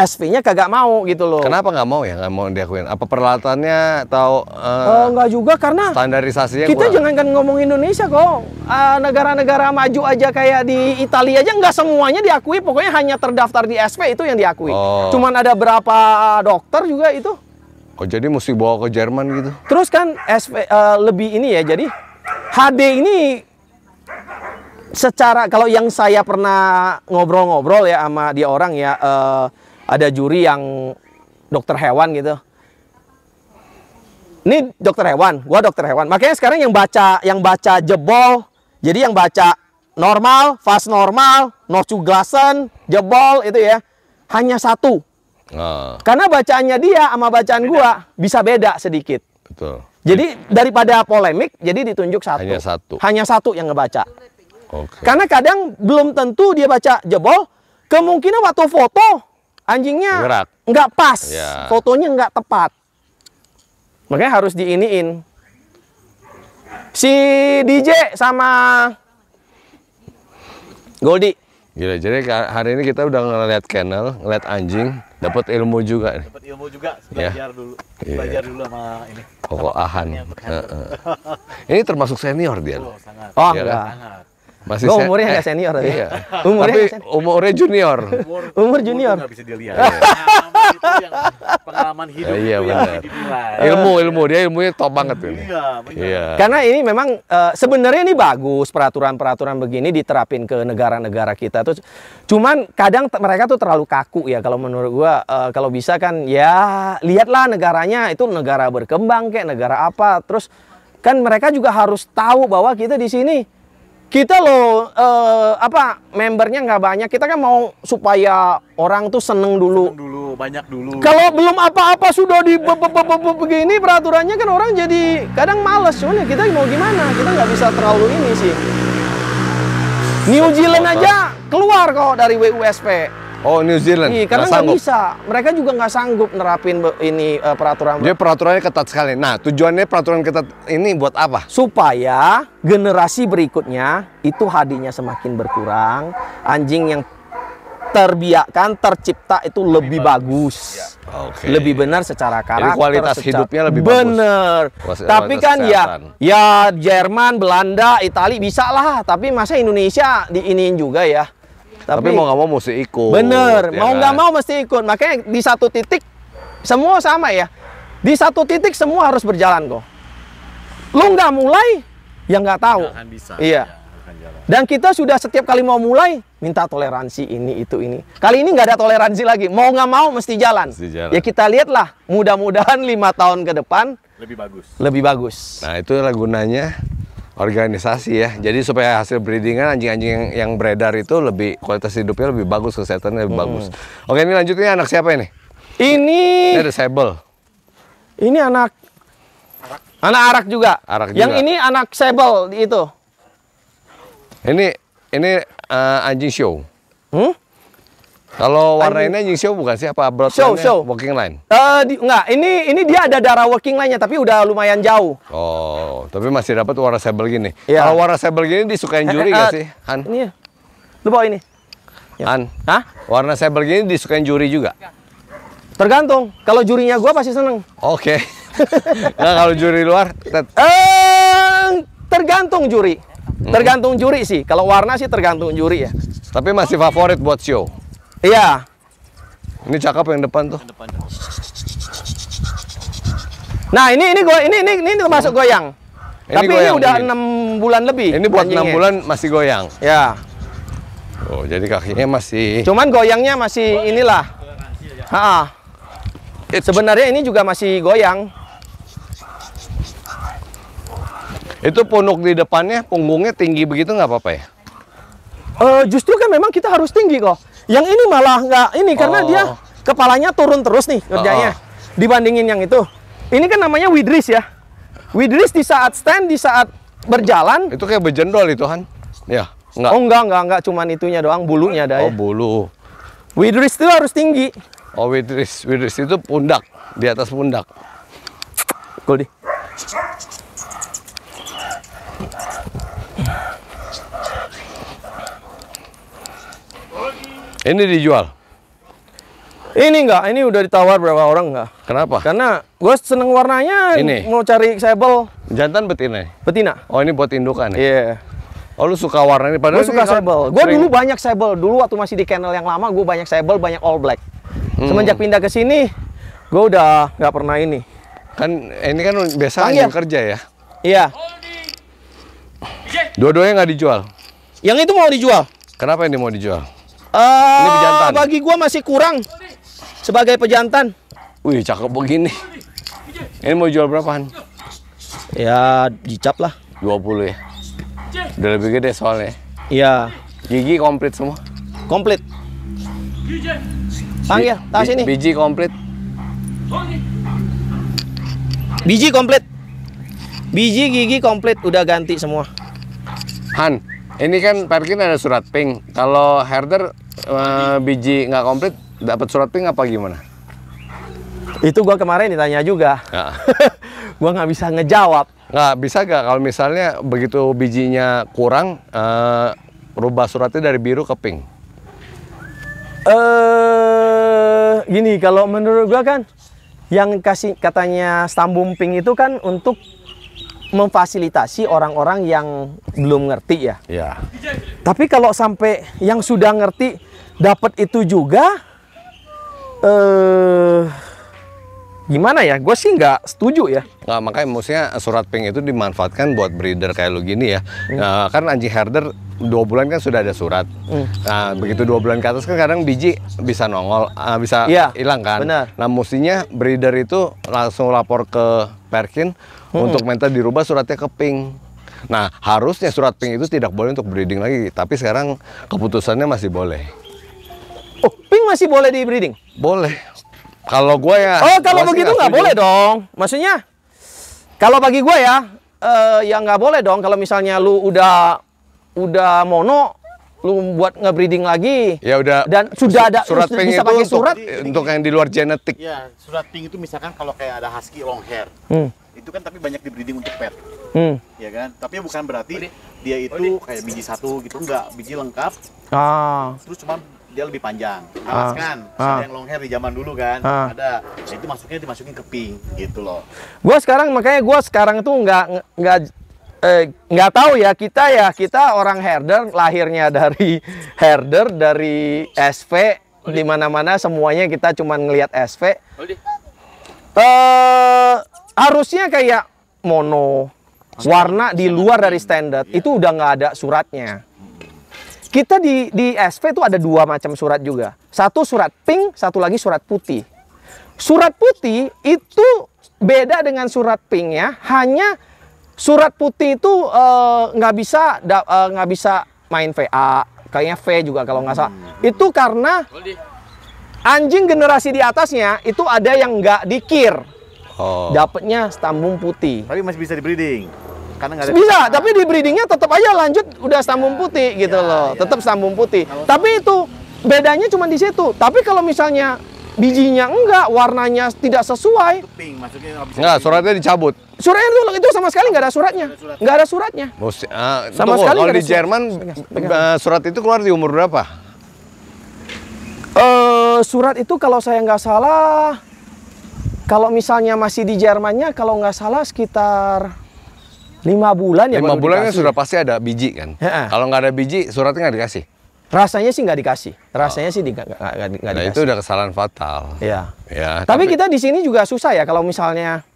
sp nya kagak mau gitu loh. Kenapa nggak mau ya nggak mau diakuin? Apa peralatannya atau? Uh, uh, nggak juga karena standarisasinya. Kita kurang. jangan kan ngomong Indonesia kok. Eh, negara-negara uh, maju aja kayak di Italia aja nggak semuanya diakui. Pokoknya hanya terdaftar di SP itu yang diakui. Oh. Cuman ada berapa eh, dokter juga itu. Kok oh, jadi mesti bawa ke Jerman gitu? Terus kan SP uh, lebih ini ya jadi HD ini secara kalau yang saya pernah ngobrol-ngobrol ya sama dia orang ya. Uh, ada juri yang dokter hewan gitu ini dokter hewan, gua dokter hewan. Makanya sekarang yang baca yang baca jebol, jadi yang baca normal, fast normal, no norcuglasen, jebol itu ya hanya satu. Ah. Karena bacaannya dia sama bacaan beda. gua bisa beda sedikit. Betul. Jadi daripada polemik, jadi ditunjuk satu. Hanya satu. Hanya satu yang ngebaca. Okay. Karena kadang belum tentu dia baca jebol, kemungkinan waktu foto anjingnya Gerak. nggak pas, ya. fotonya nggak tepat. Makanya harus diiniin. Si DJ sama Goldi. Gila, jadi hari ini kita udah ngeliat kennel, ngeliat anjing, dapat ilmu juga. Dapat ilmu juga, ya. belajar yeah. dulu, iya. belajar yeah. dulu sama ini. Koko Ahan. Uh, uh. ini termasuk senior dia. Oh, sangat. Oh, ya, enggak. Kan? Sangat. Masih Gue umurnya eh, nggak senior eh, iya. Umurnya Tapi senior. umurnya junior. Umur, umur junior. Umur bisa dilihat. ya. itu yang pengalaman hidup ya, iya, itu benar. yang Ilmu, iya. ilmu dia ilmunya top banget ini. Iya, iya. Karena ini memang uh, sebenarnya ini bagus peraturan-peraturan begini diterapin ke negara-negara kita tuh. Cuman kadang mereka tuh terlalu kaku ya kalau menurut gua uh, kalau bisa kan ya lihatlah negaranya itu negara berkembang kayak negara apa. Terus kan mereka juga harus tahu bahwa kita di sini kita loh eh, apa membernya nggak banyak kita kan mau supaya orang tuh seneng dulu seneng dulu banyak dulu kalau belum apa-apa sudah di be begini peraturannya kan orang jadi kadang males cuman ya kita mau gimana kita nggak bisa terlalu ini sih New Zealand aja keluar kok dari WUSP Oh New Zealand. Iya, karena nggak bisa. Mereka juga nggak sanggup nerapin ini uh, peraturan. Jadi peraturannya ketat sekali. Nah tujuannya peraturan ketat ini buat apa? Supaya generasi berikutnya itu hadinya semakin berkurang, anjing yang terbiakkan, tercipta itu lebih, lebih bagus. bagus. Ya. Okay. Lebih benar secara karakter. Jadi kualitas secara... hidupnya lebih bener. bagus. Bener. Tapi kan ya ya Jerman, Belanda, Italia bisa lah, tapi masa Indonesia diinin juga ya. Tapi, Tapi mau nggak mau mesti ikut. Bener, ya mau nggak kan? mau mesti ikut. Makanya di satu titik semua sama ya. Di satu titik semua harus berjalan kok. Lu nggak mulai, ya nggak tahu. Iya. Ya. Dan kita sudah setiap kali mau mulai minta toleransi ini itu ini. Kali ini nggak ada toleransi lagi. Mau nggak mau mesti jalan. mesti jalan. Ya kita lihatlah. Mudah-mudahan lima tahun ke depan lebih bagus. Lebih bagus. Nah itu gunanya organisasi ya. Jadi supaya hasil breedingan anjing-anjing yang beredar itu lebih kualitas hidupnya lebih bagus, kesehatannya lebih hmm. bagus. Oke, ini lanjutnya anak siapa ini? Ini Ini ada sable. Ini anak arak. Anak arak juga. Arak yang ini anak sable itu. Ini ini uh, anjing show. Hmm? Kalau warnanya yang show bukan sih apa broad show, line show. walking line? Uh, di, enggak, ini ini dia ada darah walking line-nya tapi udah lumayan jauh. Oh, tapi masih dapat warna sable gini. Yeah. Kalau warna sable gini disukain eh, juri enggak eh, uh, sih, eh, Han? Ini. Ya. Lu bawa ini. Ya. Han. Hah? Warna sable gini disukain juri juga? Tergantung. Kalau jurinya gua pasti seneng. Oke. Okay. nah, kalau juri luar? Eh, uh, tergantung juri. Hmm. Tergantung juri sih. Kalau warna sih tergantung juri ya. Tapi masih favorit buat show. Iya. Ini cakep yang depan tuh. Nah, ini ini gua ini ini ini termasuk goyang. Ini Tapi goyang ini udah enam bulan lebih. Ini buat enam bulan masih goyang. Ya. Oh, jadi kakinya masih. Cuman goyangnya masih inilah. Ha. Sebenarnya ini juga masih goyang. Itu punuk di depannya, punggungnya tinggi begitu nggak apa-apa ya? Uh, justru kan memang kita harus tinggi kok. Yang ini malah nggak ini karena oh. dia kepalanya turun terus nih kerjanya. Oh, oh. Dibandingin yang itu. Ini kan namanya widris ya. Widris di saat stand, di saat berjalan. Itu kayak bejendol itu Han. Ya, enggak. Oh enggak, enggak, enggak cuman itunya doang, bulunya ada ya. Oh, bulu. Widris itu harus tinggi. Oh, widris. Widris itu pundak, di atas pundak. Goldie. Ini dijual? Ini enggak, ini udah ditawar berapa orang enggak? Kenapa? Karena gue seneng warnanya. Ini? Mau cari sebel. Jantan betina? Betina. Oh ini buat indukan ya? Iya. Yeah. Oh lu suka warna ini? Padahal gue suka sebel. Gue dulu banyak sebel. Dulu waktu masih di kennel yang lama, gue banyak sebel, banyak all black. Hmm. Semenjak pindah ke sini, gue udah nggak pernah ini. Kan ini kan biasa yang kerja ya? Iya. Dua-duanya nggak dijual? Yang itu mau dijual. Kenapa ini mau dijual? Eh, ini pejantan. Bagi gue masih kurang sebagai pejantan. Wih, cakep begini. Ini mau jual berapaan? Ya, dicap lah. 20 ya. Udah lebih gede soalnya. Iya. Gigi komplit semua. Komplit. Panggil, tas ya, bi ini. Biji komplit. Biji komplit. Biji gigi komplit udah ganti semua. Han, ini kan Perkin ada surat pink. Kalau herder Eh, biji nggak komplit dapat surat pink apa gimana? Itu gua kemarin ditanya juga. Nah. gua nggak bisa ngejawab. Nggak bisa gak kalau misalnya begitu bijinya kurang uh, rubah suratnya dari biru ke pink? Eh uh, gini kalau menurut gua kan yang kasih katanya stambung pink itu kan untuk memfasilitasi orang-orang yang belum ngerti ya. Ya. Tapi kalau sampai yang sudah ngerti dapat itu juga eh gimana ya gue sih nggak setuju ya nggak makanya maksudnya surat pink itu dimanfaatkan buat breeder kayak lo gini ya hmm. nah, kan anjing herder dua bulan kan sudah ada surat hmm. nah begitu dua bulan ke atas kan kadang biji bisa nongol uh, bisa iya, hilang kan Bener. nah mestinya breeder itu langsung lapor ke Perkin hmm. untuk minta dirubah suratnya ke pink nah harusnya surat pink itu tidak boleh untuk breeding lagi tapi sekarang keputusannya masih boleh Oh, pink masih boleh di breeding? Boleh. Kalau gue ya. Oh, kalau begitu nggak boleh dong. Maksudnya, kalau bagi gue ya, uh, ya nggak boleh dong. Kalau misalnya lu udah udah mono, lu buat ngebreeding lagi. Ya udah. Dan sudah ada surat pink bisa itu pakai surat untuk, untuk yang di luar genetik. Ya, surat pink itu misalkan kalau kayak ada husky long hair. Hmm. Itu kan tapi banyak di breeding untuk pet. Hmm. Ya kan? Tapi bukan berarti dia itu kayak biji satu gitu enggak, biji lengkap. Ah. Terus cuma dia lebih panjang. Alas ah. kan, ah. ada yang long hair di zaman dulu kan, ah. ada. Nah, itu masuknya dimasukin keping gitu loh. Gue sekarang makanya gue sekarang tuh nggak nggak eh, nggak eh, tahu ya kita ya kita orang herder lahirnya dari herder dari SV di mana-mana semuanya kita cuma ngelihat SV. Eh harusnya kayak mono warna di luar dari standar iya. itu udah nggak ada suratnya. Kita di di SV itu ada dua macam surat juga. Satu surat pink, satu lagi surat putih. Surat putih itu beda dengan surat pink ya. Hanya surat putih itu eh, nggak uh, bisa eh, nggak uh, bisa main VA, kayaknya V juga kalau nggak salah. Hmm. Itu karena anjing generasi di atasnya itu ada yang nggak dikir. Oh. Dapatnya stambung putih. Tapi masih bisa dibreeding. Karena nggak bisa, tapi di breedingnya tetap aja lanjut udah sambung ya, putih gitu ya, loh, ya. tetap sambung putih. Kalau tapi itu bedanya cuma di situ. Tapi kalau misalnya bijinya enggak, warnanya tidak sesuai. nggak suratnya dicabut. Suratnya itu itu sama sekali nggak ada suratnya. Nggak ada suratnya. Bos, uh, sama tunggu, sekali kalau di Jerman surat. Eh, surat itu keluar di umur berapa? Uh, surat itu kalau saya nggak salah, kalau misalnya masih di Jermannya, kalau nggak salah sekitar lima bulan ya lima bulan kan sudah pasti ada biji kan ya. kalau nggak ada biji suratnya nggak dikasih rasanya sih nggak dikasih rasanya oh. sih nggak di, nah, dikasih nah itu udah kesalahan fatal ya ya tapi, tapi kita di sini juga susah ya kalau misalnya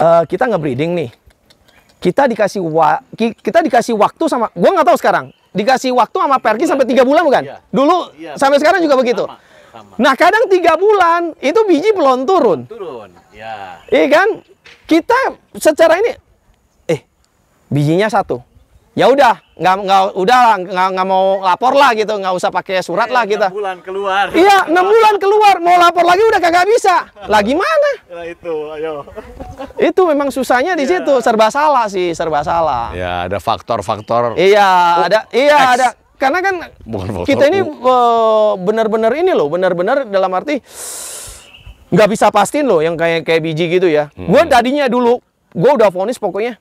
uh, kita nggak breeding nih kita dikasih wa kita dikasih waktu sama gua nggak tahu sekarang dikasih waktu sama Perki sampai tiga bulan bukan ya. dulu ya. sampai sekarang juga begitu sama. Sama. Nah kadang tiga bulan itu biji belum turun. Turun, ya. Iya kan? Kita secara ini bijinya satu ya udah nggak nggak udah nggak nggak mau lapor lah gitu nggak usah pakai surat eh, lah kita enam bulan keluar iya enam bulan keluar mau lapor lagi udah kagak bisa lagi mana nah, ya itu ayo itu memang susahnya di yeah. situ serba salah sih serba salah ya ada faktor-faktor iya oh, ada iya X. ada karena kan Bukan kita ini eh, benar-benar ini loh benar-benar dalam arti nggak bisa pastiin loh yang kayak kayak biji gitu ya hmm. gue tadinya dulu gue udah vonis pokoknya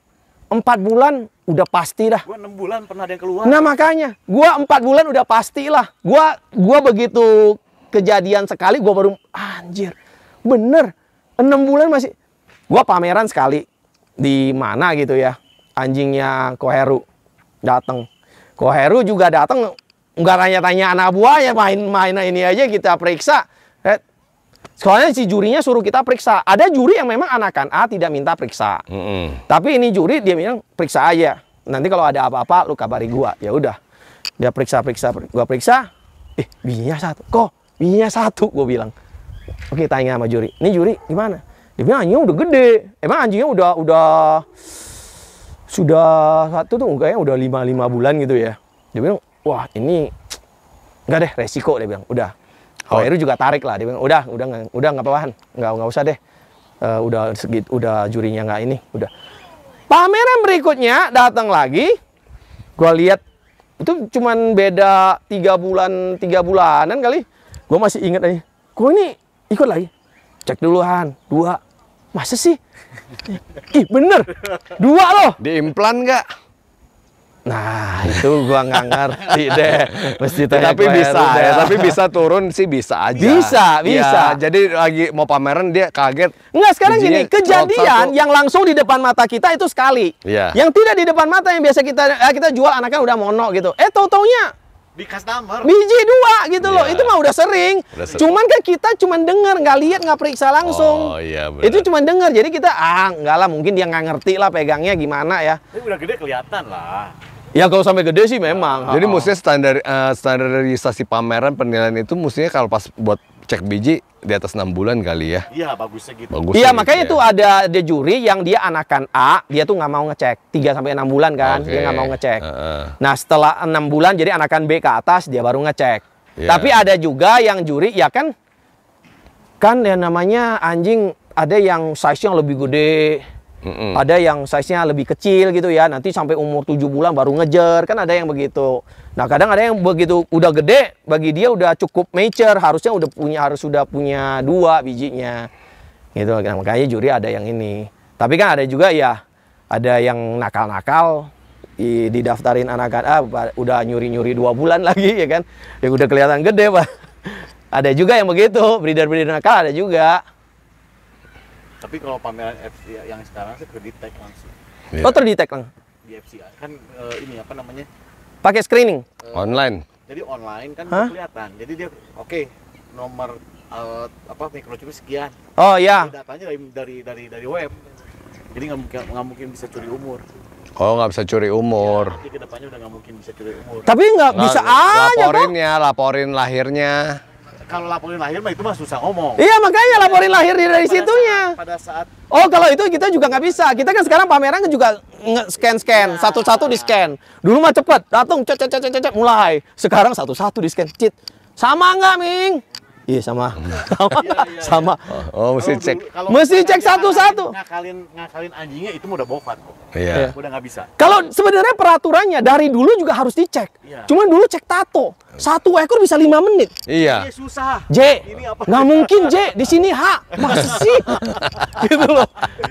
empat bulan udah pasti dah. Gua enam bulan pernah ada yang keluar. Nah makanya, gua empat bulan udah pasti lah Gua gua begitu kejadian sekali, gua baru anjir, bener enam bulan masih. Gua pameran sekali di mana gitu ya, anjingnya Koheru datang. Koheru juga datang, nggak tanya-tanya anak buahnya main-main ini aja kita periksa. Eh, Soalnya si jurinya suruh kita periksa. Ada juri yang memang anakan A tidak minta periksa. Mm -hmm. Tapi ini juri dia bilang periksa aja. Nanti kalau ada apa-apa lu kabari gua. Ya udah. Dia periksa periksa gua periksa. Eh, bijinya satu. Kok bijinya satu gua bilang. Oke, tanya sama juri. Ini juri gimana? Dia bilang anjingnya udah gede. Emang anjingnya udah udah sudah satu tuh kayaknya udah lima lima bulan gitu ya. Dia bilang, "Wah, ini enggak deh resiko." Dia bilang, "Udah, Oh, Heru juga tarik lah. Dia bilang, udah, udah, udah, nggak apa-apa, nggak nggak usah deh. Uh, udah segit, udah jurinya nggak ini, udah. Pameran berikutnya datang lagi. Gua lihat itu cuman beda tiga bulan tiga bulanan kali. Gua masih ingat aja. Gua ini ikut lagi. Cek duluan, dua. Masa sih? Ih bener, dua loh. Diimplan nggak? Nah, itu gua nggak ngerti deh. Mesti tanya Tapi bisa ya, tapi bisa turun sih bisa aja. Bisa, iya, bisa. Ya, jadi lagi mau pameran dia kaget. Enggak, sekarang Bijinya gini, kejadian satu. yang langsung di depan mata kita itu sekali. Ya. Yang tidak di depan mata yang biasa kita eh, kita jual anaknya udah mono gitu. Eh, tau taunya di customer biji dua gitu yeah. loh iya. itu mah udah sering. udah sering cuman kan kita cuman dengar nggak lihat nggak periksa langsung oh, iya, bener. itu cuman dengar jadi kita ah nggak lah mungkin dia nggak ngerti lah pegangnya gimana ya Tapi udah gede kelihatan lah Ya kalau sampai gede sih memang. Jadi oh. mestinya standar uh, standarisasi pameran penilaian itu mestinya kalau pas buat cek biji di atas enam bulan kali ya. Iya, bagusnya gitu. Bagusnya iya, gitu makanya gitu ya. tuh ada ada juri yang dia anakan A, dia tuh nggak mau ngecek tiga sampai enam bulan kan, okay. dia nggak mau ngecek. Uh -uh. Nah, setelah enam bulan jadi anakan B ke atas dia baru ngecek. Yeah. Tapi ada juga yang juri ya kan kan yang namanya anjing ada yang size yang lebih gede, Mm-mm. Ada yang size-nya lebih kecil gitu ya. Nanti sampai umur 7 bulan baru ngejar. Kan ada yang begitu. Nah, kadang ada yang begitu udah gede, bagi dia udah cukup mature, harusnya udah punya harus sudah punya dua bijinya. Gitu. Nah, makanya juri ada yang ini. Tapi kan ada juga ya ada yang nakal-nakal didaftarin anak ah udah nyuri-nyuri dua bulan lagi ya kan. Yang udah kelihatan gede, Pak. ada juga yang begitu, breeder-breeder nakal ada juga. Tapi kalau pameran FC yang sekarang sih terdetek langsung. Yeah. Oh terdetek lang? Di FC kan uh, ini apa namanya? Pakai screening? Uh, online. Jadi online kan huh? kelihatan. Jadi dia oke okay, nomor uh, apa microchip sekian. Oh iya. Yeah. Datanya dari dari dari dari web. Jadi nggak mungkin nggak mungkin bisa curi umur. Oh nggak bisa curi umur. Ya, kedepannya udah nggak mungkin bisa curi umur. Tapi nggak bisa aja. Laporin ya, laporin lahirnya kalau laporin lahir mah itu mah susah ngomong. Iya makanya laporin lahir dari pada situnya. Saat, pada saat Oh kalau itu kita juga nggak bisa. Kita kan sekarang pameran juga scan scan ya. satu-satu di scan. Dulu mah cepet, datang cek cek cek cek mulai. Sekarang satu-satu di scan cit. Sama nggak Ming? Iya sama. Hmm. sama. Iya, iya, iya. sama. Iya. Oh, oh mesti cek. mesti cek satu-satu. Ngakalin ngakalin anjingnya itu udah bobat kok. Iya. iya. Udah nggak bisa. Kalau sebenarnya peraturannya dari dulu juga harus dicek. Iya. Cuman dulu cek tato. Satu ekor bisa lima menit. Iya. Ini iya, susah. J. Ini Nggak mungkin J. Di sini H. masih. gitu loh.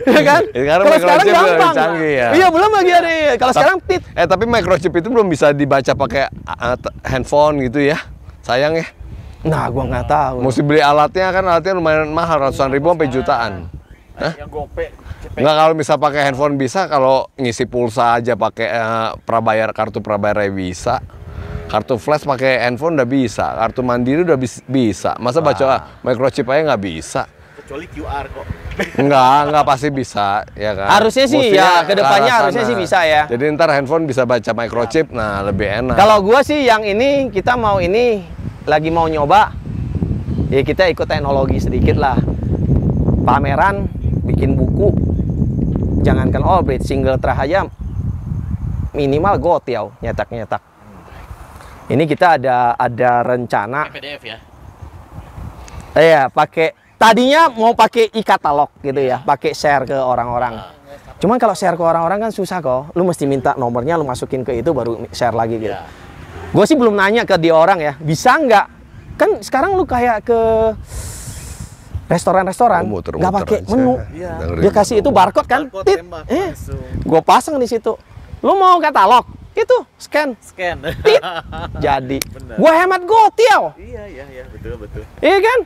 Iya kan? kalau sekarang gampang. Canggih, ya. Iya, belum lagi ada. Kalau sekarang tit. Eh, tapi microchip itu belum bisa dibaca pakai uh, uh, handphone gitu ya. Sayang ya. Nah, gua nggak tahu. Mesti beli alatnya kan alatnya lumayan mahal, ratusan ribu sampai jutaan. Hah? Yang Nggak kalau bisa pakai handphone bisa, kalau ngisi pulsa aja pakai eh, prabayar kartu prabayar bisa. Kartu flash pakai handphone udah bisa, kartu mandiri udah bis bisa. Masa baca ah, microchip aja nggak bisa? Kecuali QR kok. Enggak, enggak pasti bisa, ya kan? Harusnya sih Mestinya ya, kedepannya harusnya sih bisa ya. Jadi ntar handphone bisa baca microchip, nah lebih enak. Kalau gua sih yang ini kita mau ini lagi mau nyoba ya kita ikut teknologi sedikit lah pameran bikin buku jangankan all oh, breed single terhayam minimal minimal ya nyetak nyetak ini kita ada ada rencana PDF ya Ya pakai tadinya mau pakai e-katalog gitu ya iya. pakai share ke orang-orang ah. cuman kalau share ke orang-orang kan susah kok lu mesti minta nomornya lu masukin ke itu baru share lagi gitu iya gue sih belum nanya ke dia orang ya bisa nggak kan sekarang lu kayak ke restoran-restoran oh, nggak pakai menu ya. dia kasih itu barcode kan barcode, tit tembak, eh. gue pasang di situ lu mau katalog itu scan scan tit jadi gue hemat tiaw iya iya iya betul betul iya kan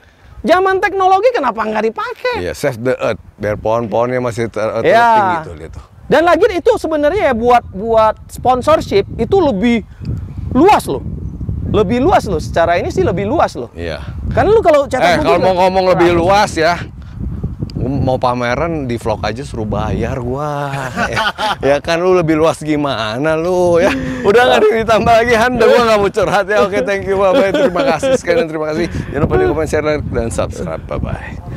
Zaman teknologi kenapa nggak dipakai? Iya, yeah, save the earth. Biar pohon-pohonnya masih ter yeah. Iya. tinggi tuh, lihat tuh. Dan lagi itu sebenarnya ya buat buat sponsorship itu lebih luas loh lebih luas loh secara ini sih lebih luas loh iya kan lu kalau cetak eh, kalau mau ngomong lebih luas ya mau pameran di vlog aja suruh bayar gua ya, ya kan lu lebih luas gimana lu ya udah nggak ditambah lagi handa gua nggak mau curhat ya oke thank you bye bye terima kasih sekali terima kasih jangan lupa di komen share like dan subscribe bye bye